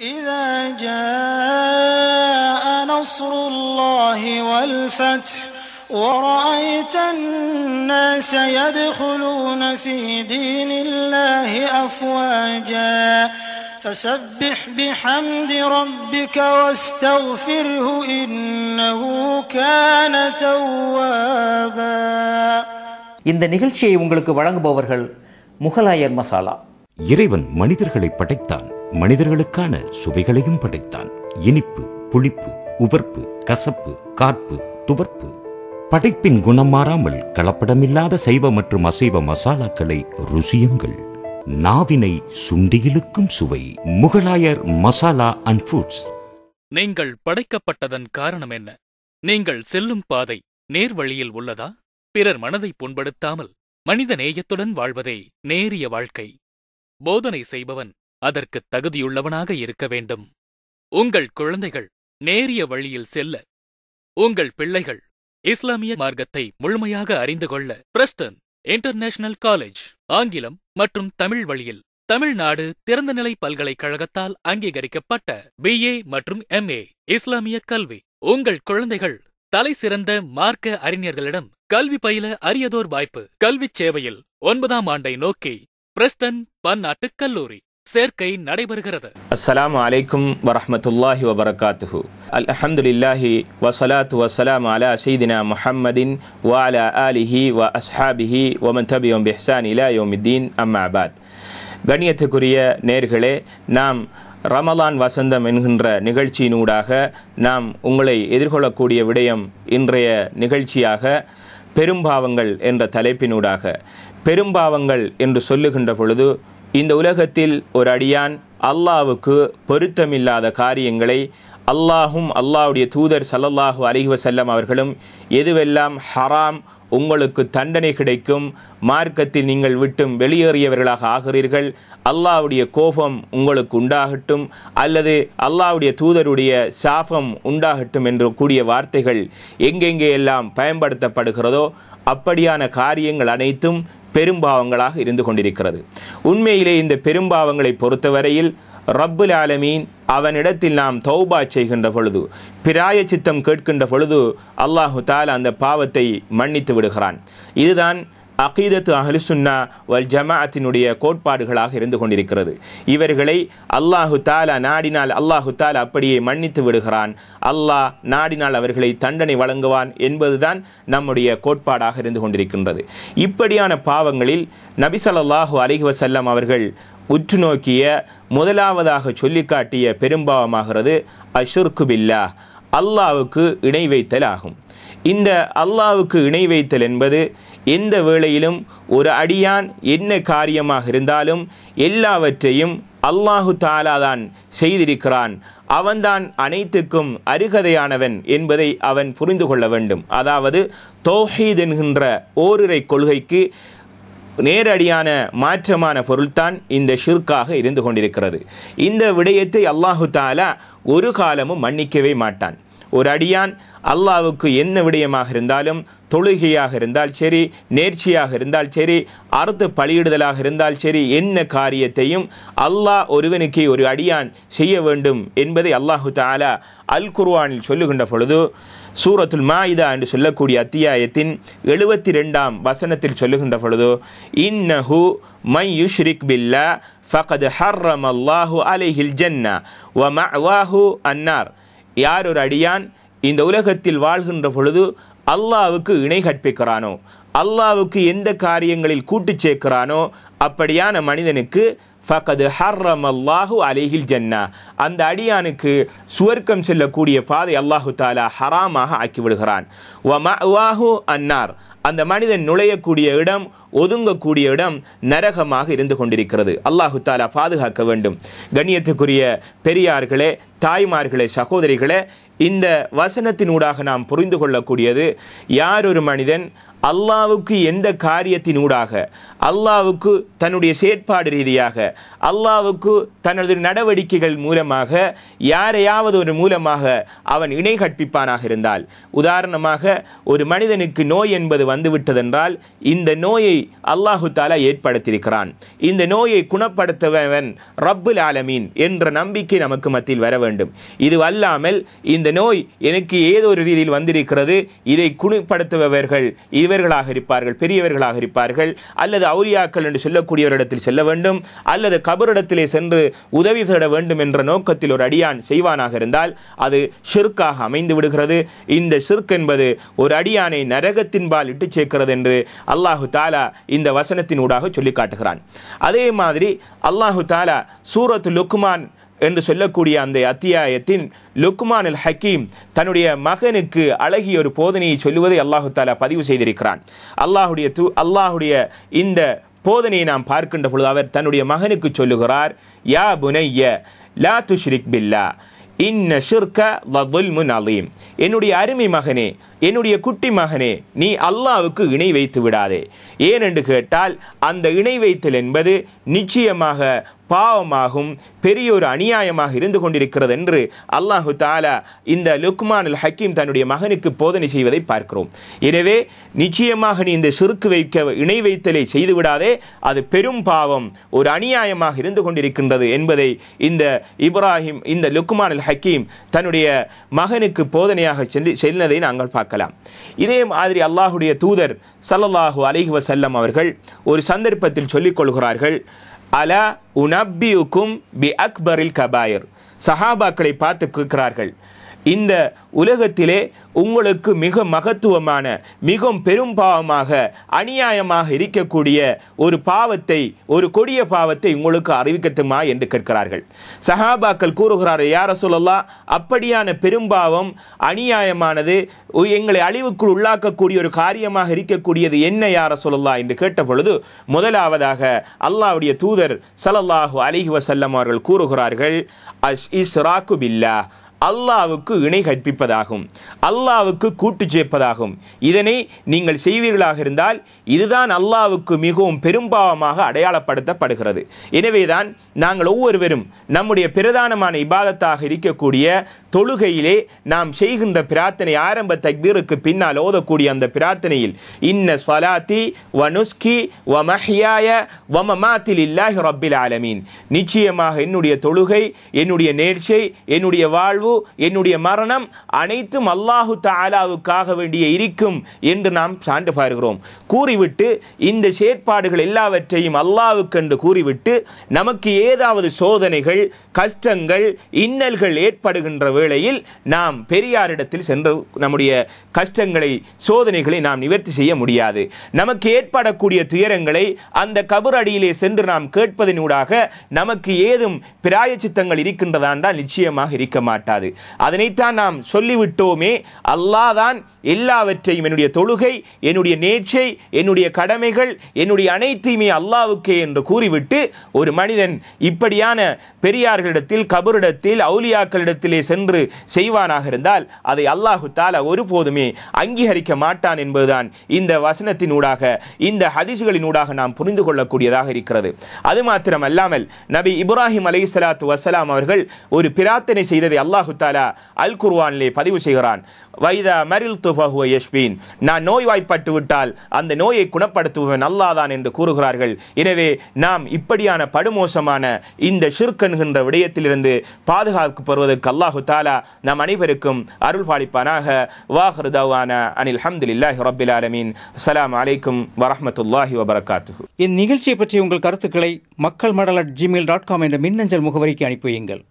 إذا جاء نصر الله والفتح ورأيت الناس يدخلون في دين الله أفواجا فسبح بحمد ربك واستغفره إنه كان توابا இந்த நிகழ்ச்சியை உங்களுக்கு வழங்குபவர்கள் முகலாயர் மசாலா இறைவன் மனிதர்களை படைத்தான் மனிதர்களுக்கான சுவைகளையும் படைத்தான் இனிப்பு புளிப்பு உவர்ப்பு கசப்பு காற்பு துவர்ப்பு படைப்பின் குணம் மாறாமல் கலப்படமில்லாத சைவ மற்றும் அசைவ மசாலாக்களை ருசியுங்கள் நாவினை சுண்டியிலுக்கும் சுவை முகலாயர் மசாலா அண்ட் ஃபுட்ஸ் நீங்கள் படைக்கப்பட்டதன் காரணம் என்ன நீங்கள் செல்லும் பாதை நேர் வழியில் உள்ளதா பிறர் மனதை புண்படுத்தாமல் மனித நேயத்துடன் வாழ்வதே நேரிய வாழ்க்கை போதனை செய்பவன் அதற்கு தகுதியுள்ளவனாக இருக்க வேண்டும் உங்கள் குழந்தைகள் நேரிய வழியில் செல்ல உங்கள் பிள்ளைகள் இஸ்லாமிய மார்க்கத்தை முழுமையாக அறிந்து கொள்ள பிரஸ்டன் இன்டர்நேஷனல் காலேஜ் ஆங்கிலம் மற்றும் தமிழ் வழியில் தமிழ்நாடு திறந்தநிலை பல்கலைக்கழகத்தால் அங்கீகரிக்கப்பட்ட பிஏ மற்றும் எம்ஏ இஸ்லாமிய கல்வி உங்கள் குழந்தைகள் தலை சிறந்த மார்க்க அறிஞர்களிடம் கல்வி பயில அரியதோர் வாய்ப்பு கல்விச் சேவையில் ஒன்பதாம் ஆண்டை நோக்கி பிரஸ்டன் பன்னாட்டுக் கல்லூரி சேர்க்கை நடைபெறுகிறது அஸ்லாம் அலைக்கும் வரமத்துல்லாஹி வபரகாத்துஹு இல்லாஹி வசலாத்து வசலாம் அலா சைதினா முஹம்மதின் வாலா ஆலிஹி வ அஸ்ஹாபிஹி ஒமன் தபியோம் பெஹ்சான் இலா யோமித்தீன் அம்மாபாத் கண்ணியத்துக்குரிய நேர்களே நாம் ரமலான் வசந்தம் என்கின்ற நிகழ்ச்சியினூடாக நாம் உங்களை எதிர்கொள்ளக்கூடிய விடயம் இன்றைய நிகழ்ச்சியாக பெரும்பாவங்கள் என்ற தலைப்பினூடாக பெரும்பாவங்கள் என்று சொல்லுகின்ற பொழுது இந்த உலகத்தில் ஒரு அடியான் அல்லாவுக்கு பொருத்தமில்லாத காரியங்களை அல்லாஹும் அல்லாவுடைய தூதர் சல்லல்லாஹு அலிஹி செல்லம் அவர்களும் எதுவெல்லாம் ஹராம் உங்களுக்கு தண்டனை கிடைக்கும் மார்க்கத்தில் நீங்கள் விட்டும் வெளியேறியவர்களாக ஆகிறீர்கள் அல்லாவுடைய கோபம் உங்களுக்கு உண்டாகட்டும் அல்லது அல்லாவுடைய தூதருடைய சாபம் உண்டாகட்டும் என்று கூடிய வார்த்தைகள் எங்கெங்கே எல்லாம் பயன்படுத்தப்படுகிறதோ அப்படியான காரியங்கள் அனைத்தும் பெரும்பாவங்களாக இருந்து கொண்டிருக்கிறது உண்மையிலே இந்த பெரும்பாவங்களை பொறுத்தவரையில் ரப்புல் ஆலமீன் அவனிடத்தில் நாம் தௌபா செய்கின்ற பொழுது பிராய சித்தம் கேட்கின்ற பொழுது அல்லாஹு தால் அந்த பாவத்தை மன்னித்து விடுகிறான் இதுதான் அகீதத்து அஹ்லிசுன்னா வல் ஜமாஅத்தினுடைய கோட்பாடுகளாக இருந்து கொண்டிருக்கிறது இவர்களை அல்லாஹு தாலா நாடினால் அல்லாஹு தாலா அப்படியே மன்னித்து விடுகிறான் அல்லாஹ் நாடினால் அவர்களை தண்டனை வழங்குவான் என்பதுதான் நம்முடைய கோட்பாடாக இருந்து கொண்டிருக்கின்றது இப்படியான பாவங்களில் நபிசல்லாஹு அலிஹி வசல்லம் அவர்கள் உற்று நோக்கிய முதலாவதாக சொல்லிக்காட்டிய பெரும்பாவமாகிறது அஷுர்கு பில்லா அல்லாவுக்கு இணை வைத்தல் ஆகும் இந்த அல்லாவுக்கு இணை வைத்தல் என்பது எந்த வேளையிலும் ஒரு அடியான் என்ன காரியமாக இருந்தாலும் எல்லாவற்றையும் அல்லாஹு தாலா தான் செய்திருக்கிறான் அவன்தான் அனைத்துக்கும் அருகதையானவன் என்பதை அவன் புரிந்து கொள்ள வேண்டும் அதாவது தோஹீத் என்கின்ற ஓரிரை கொள்கைக்கு நேரடியான மாற்றமான பொருள்தான் இந்த ஷிர்காக இருந்து கொண்டிருக்கிறது இந்த விடயத்தை அல்லாஹு தாலா ஒரு காலமும் மன்னிக்கவே மாட்டான் ஒரு அடியான் அல்லாவுக்கு என்ன விடயமாக இருந்தாலும் தொழுகையாக இருந்தால் சரி நேர்ச்சியாக இருந்தால் சரி அறுத்து பலியிடுதலாக இருந்தால் சரி என்ன காரியத்தையும் அல்லாஹ் ஒருவனுக்கு ஒரு அடியான் செய்ய வேண்டும் என்பதை அல்லாஹு தாலா அல் குர்வானில் சொல்லுகின்ற பொழுது சூரத்துல் மாயிதா என்று சொல்லக்கூடிய அத்தியாயத்தின் எழுபத்தி ரெண்டாம் வசனத்தில் சொல்லுகின்ற பொழுது இன்னஹு மை யுஷ்ரிக் பில்லா ஃபகத் ஹர்ரம் அல்லாஹு அலைஹில் ஜன்னா வ மவாஹு அன்னார் யார் ஒரு அடியான் இந்த உலகத்தில் வாழ்கின்ற பொழுது அல்லாவுக்கு இணை கற்பிக்கிறானோ அல்லாவுக்கு எந்த காரியங்களில் கூட்டு சேர்க்கிறானோ அப்படியான மனிதனுக்கு ஃபகது ஹர்ரம் அல்லாஹு அலேஹில் ஜன்னா அந்த அடியானுக்கு சுவர்க்கம் செல்லக்கூடிய பாதை அல்லாஹு தாலா ஹராமாக ஆக்கிவிடுகிறான் ஒ அன்னார் அந்த மனிதன் நுழையக்கூடிய இடம் ஒதுங்கக்கூடிய இடம் நரகமாக இருந்து கொண்டிருக்கிறது அல்லாஹு தாலா பாதுகாக்க வேண்டும் கண்ணியத்துக்குரிய பெரியார்களே தாய்மார்களே சகோதரிகளே இந்த வசனத்தினூடாக நாம் புரிந்து கொள்ளக்கூடியது யார் ஒரு மனிதன் அல்லாவுக்கு எந்த காரியத்தினூடாக அல்லாவுக்கு தன்னுடைய செயற்பாடு ரீதியாக அல்லாவுக்கு தனது நடவடிக்கைகள் மூலமாக யாரையாவது ஒரு மூலமாக அவன் இணை கற்பிப்பானாக இருந்தால் உதாரணமாக ஒரு மனிதனுக்கு நோய் என்பது வந்துவிட்டதென்றால் இந்த நோயை அல்லாஹு தாலா ஏற்படுத்தியிருக்கிறான் இந்த நோயை குணப்படுத்துவன் ரப்புல் ஆலமீன் என்ற நம்பிக்கை நமக்கு மத்தியில் வர வேண்டும் இது அல்லாமல் இந்த நோய் எனக்கு ஏதோ ஒரு ரீதியில் வந்திருக்கிறது இதை குணப்படுத்துபவர்கள் இவர் இவர்களாக இருப்பார்கள் பெரியவர்களாக இருப்பார்கள் அல்லது அவுரியாக்கள் என்று சொல்லக்கூடியவரிடத்தில் செல்ல வேண்டும் அல்லது கபரிடத்திலே சென்று உதவி தேட வேண்டும் என்ற நோக்கத்தில் ஒரு அடியான் செய்வானாக இருந்தால் அது ஷிர்காக அமைந்து விடுகிறது இந்த ஷிர்க் என்பது ஒரு அடியானை நரகத்தின்பால் இட்டு சேர்க்கிறது என்று அல்லாஹு தாலா இந்த வசனத்தின் ஊடாக சொல்லி காட்டுகிறான் அதே மாதிரி அல்லாஹு தாலா சூரத்து லுக்மான் என்று சொல்லக்கூடிய அந்த அத்தியாயத்தின் லுக்மான் அல் ஹக்கீம் தன்னுடைய மகனுக்கு அழகிய ஒரு போதனையை சொல்லுவதை அல்லாஹு தாலா பதிவு செய்திருக்கிறான் அல்லாஹுடைய து அல்லாஹுடைய இந்த போதனையை நாம் பார்க்கின்ற பொழுது அவர் தன்னுடைய மகனுக்கு சொல்லுகிறார் யா புனைய லா துஷ்ரிக் பில்லா இன்ன ஷிர்க வதுல் முன் அலீம் என்னுடைய அருமை மகனே என்னுடைய குட்டி மகனே நீ அல்லாவுக்கு இணை வைத்து விடாதே ஏனென்று கேட்டால் அந்த இணை வைத்தல் என்பது நிச்சயமாக பாவமாகும் பெரிய ஒரு அநியாயமாக இருந்து கொண்டிருக்கிறது என்று அல்லாஹு தாலா இந்த லுக்மான் அல் ஹக்கீம் தன்னுடைய மகனுக்கு போதனை செய்வதை பார்க்கிறோம் எனவே நிச்சயமாக நீ இந்த சுருக்கு வைக்க இணை வைத்தலை செய்துவிடாதே அது பெரும் பாவம் ஒரு அநியாயமாக இருந்து கொண்டிருக்கின்றது என்பதை இந்த இப்ராஹிம் இந்த லுக்மான் அல் ஹக்கீம் தன்னுடைய மகனுக்கு போதனையாக சென்று செல்லதை நாங்கள் பார்க்கிறோம் பார்க்கலாம் இதே மாதிரி அல்லாஹுடைய தூதர் சல்லல்லாஹு அலிஹி வசல்லம் அவர்கள் ஒரு சந்தர்ப்பத்தில் சொல்லிக் கொள்கிறார்கள் அலா உனப்பியுக்கும் பி அக்பரில் கபாயர் சஹாபாக்களை பார்த்து கேட்கிறார்கள் இந்த உலகத்திலே உங்களுக்கு மிக மகத்துவமான மிகவும் பெரும் பாவமாக அநியாயமாக இருக்கக்கூடிய ஒரு பாவத்தை ஒரு கொடிய பாவத்தை உங்களுக்கு அறிவிக்கட்டுமா என்று கேட்கிறார்கள் சஹாபாக்கள் கூறுகிறார்கள் யார சொல்லலாம் அப்படியான பெரும்பாவம் அநியாயமானது எங்களை அழிவுக்குள் உள்ளாக்கக்கூடிய ஒரு காரியமாக இருக்கக்கூடியது என்ன யார சொல்லலாம் என்று கேட்ட பொழுது முதலாவதாக அல்லாவுடைய தூதர் சலல்லாஹு அலிஹி வசல்லம் அவர்கள் கூறுகிறார்கள் அஷ் இஸ் ராக்குபில்லா அல்லாவுக்கு இணை கற்பிப்பதாகும் அல்லாவுக்கு கூட்டு சேர்ப்பதாகும் இதனை நீங்கள் செய்வீர்களாக இருந்தால் இதுதான் அல்லாவுக்கு மிகவும் பெரும்பாவமாக அடையாளப்படுத்தப்படுகிறது எனவேதான் நாங்கள் ஒவ்வொருவரும் நம்முடைய பிரதானமான இபாதத்தாக இருக்கக்கூடிய தொழுகையிலே நாம் செய்கின்ற பிரார்த்தனை ஆரம்ப தக்பீருக்கு பின்னால் ஓதக்கூடிய அந்த பிரார்த்தனையில் இன்ன சலாத்தி மஹியாய வமஹியாய வமமாத்தில் இல்லாஹி ரப்பில் ஆலமீன் நிச்சயமாக என்னுடைய தொழுகை என்னுடைய நேர்ச்சை என்னுடைய வாழ்வு என்னுடைய மரணம் அனைத்தும் அல்லாஹு தாலாவுக்காக வேண்டிய இருக்கும் என்று நாம் சான்று பார்க்கிறோம் கூறிவிட்டு இந்த செயற்பாடுகள் எல்லாவற்றையும் அல்லாவுக்கென்று கூறிவிட்டு நமக்கு ஏதாவது சோதனைகள் கஷ்டங்கள் இன்னல்கள் ஏற்படுகின்ற வேளையில் நாம் பெரியாரிடத்தில் சென்று நம்முடைய கஷ்டங்களை சோதனைகளை நாம் நிவர்த்தி செய்ய முடியாது நமக்கு ஏற்படக்கூடிய துயரங்களை அந்த கபர் அடியிலே சென்று நாம் கேட்பதனூடாக நமக்கு ஏதும் பிராயச்சித்தங்கள் இருக்கின்றதான் தான் நிச்சயமாக இருக்க மாட்டாது அதனைத்தான் நாம் சொல்லிவிட்டோமே அல்லாதான் எல்லாவற்றையும் என்னுடைய தொழுகை என்னுடைய நேற்றை என்னுடைய கடமைகள் என்னுடைய அனைத்தையுமே அல்லாவுக்கே என்று கூறிவிட்டு ஒரு மனிதன் இப்படியான பெரியார்களிடத்தில் கபரிடத்தில் அவுலியாக்களிடத்திலே சென்று ஒன்று செய்வானாக இருந்தால் அதை அல்லாஹு தாலா ஒருபோதுமே அங்கீகரிக்க மாட்டான் என்பதுதான் இந்த வசனத்தினூடாக இந்த ஹதிசுகளினூடாக நாம் புரிந்து கொள்ளக்கூடியதாக இருக்கிறது அது மாத்திரமல்லாமல் நபி இப்ராஹிம் அலி சலாத்து வசலாம் அவர்கள் ஒரு பிரார்த்தனை செய்ததை அல்லாஹு தாலா அல் குர்வானிலே பதிவு செய்கிறான் வைதா மரில் துபகுவ யஷ்பீன் நான் நோய்வாய்ப்பட்டு விட்டால் அந்த நோயை குணப்படுத்துபவன் அல்லாதான் என்று கூறுகிறார்கள் எனவே நாம் இப்படியான படுமோசமான இந்த ஷிர்கன்கின்ற விடயத்திலிருந்து பாதுகாக்கப்படுவதற்கு அல்லாஹு தாலா நம் அனைவருக்கும் அருள் பாலிப்பானாக வாஹ்ருதவான அனில் ஹம்துலில்லாஹி ரபில் ஆலமீன் அஸ்லாம் அலைக்கும் வரமத்துல்லாஹி வபரகாத்து இந்நிகழ்ச்சியை பற்றி உங்கள் கருத்துக்களை மக்கள் மடல் அட் ஜிமெயில் டாட் காம் என்ற மின்னஞ்சல் முகவரிக்கு அனுப்பியுங்கள்